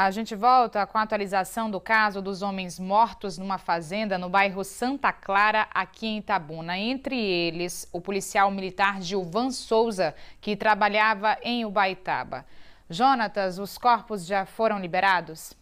A gente volta com a atualização do caso dos homens mortos numa fazenda no bairro Santa Clara, aqui em Itabuna. Entre eles, o policial militar Gilvan Souza, que trabalhava em Ubaitaba. Jonatas, os corpos já foram liberados?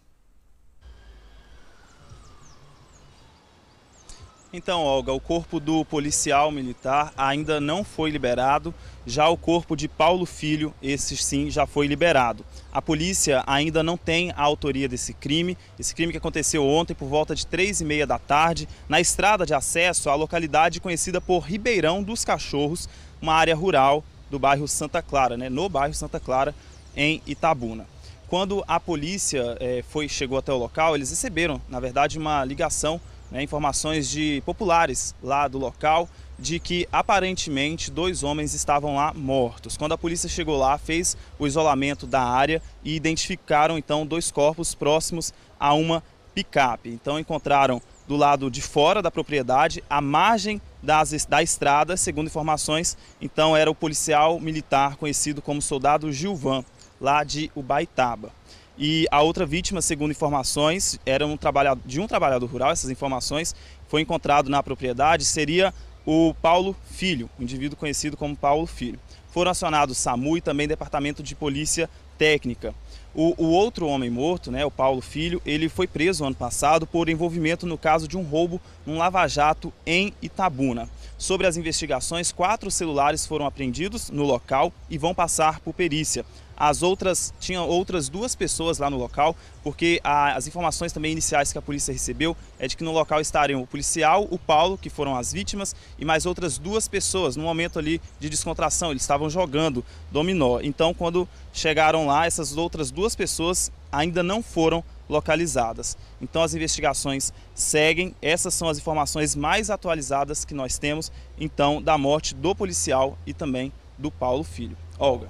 Então, Olga, o corpo do policial militar ainda não foi liberado, já o corpo de Paulo Filho, esse sim, já foi liberado. A polícia ainda não tem a autoria desse crime, esse crime que aconteceu ontem por volta de três e meia da tarde, na estrada de acesso à localidade conhecida por Ribeirão dos Cachorros, uma área rural do bairro Santa Clara, né? no bairro Santa Clara, em Itabuna. Quando a polícia é, foi, chegou até o local, eles receberam, na verdade, uma ligação né, informações de populares lá do local de que aparentemente dois homens estavam lá mortos. Quando a polícia chegou lá, fez o isolamento da área e identificaram então dois corpos próximos a uma picape. Então encontraram do lado de fora da propriedade, à margem das, da estrada, segundo informações, então era o policial militar conhecido como soldado Gilvan, lá de Ubaitaba. E a outra vítima, segundo informações, era um trabalhador, de um trabalhador rural, essas informações, foi encontrado na propriedade, seria o Paulo Filho, um indivíduo conhecido como Paulo Filho. Foram acionados SAMU e também Departamento de Polícia Técnica. O, o, outro homem morto, né, o Paulo Filho, ele foi preso ano passado por envolvimento no caso de um roubo num lava-jato em Itabuna. Sobre as investigações, quatro celulares foram apreendidos no local e vão passar por perícia. As outras, tinha outras duas pessoas lá no local, porque a, as informações também iniciais que a polícia recebeu é de que no local estariam o policial, o Paulo, que foram as vítimas, e mais outras duas pessoas no momento ali de descontração. Eles estavam jogando dominó. Então, quando chegaram lá, essas outras duas pessoas ainda não foram localizadas. Então as investigações seguem, essas são as informações mais atualizadas que nós temos, então, da morte do policial e também do Paulo Filho. Olga.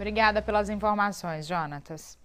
Obrigada pelas informações, Jonatas.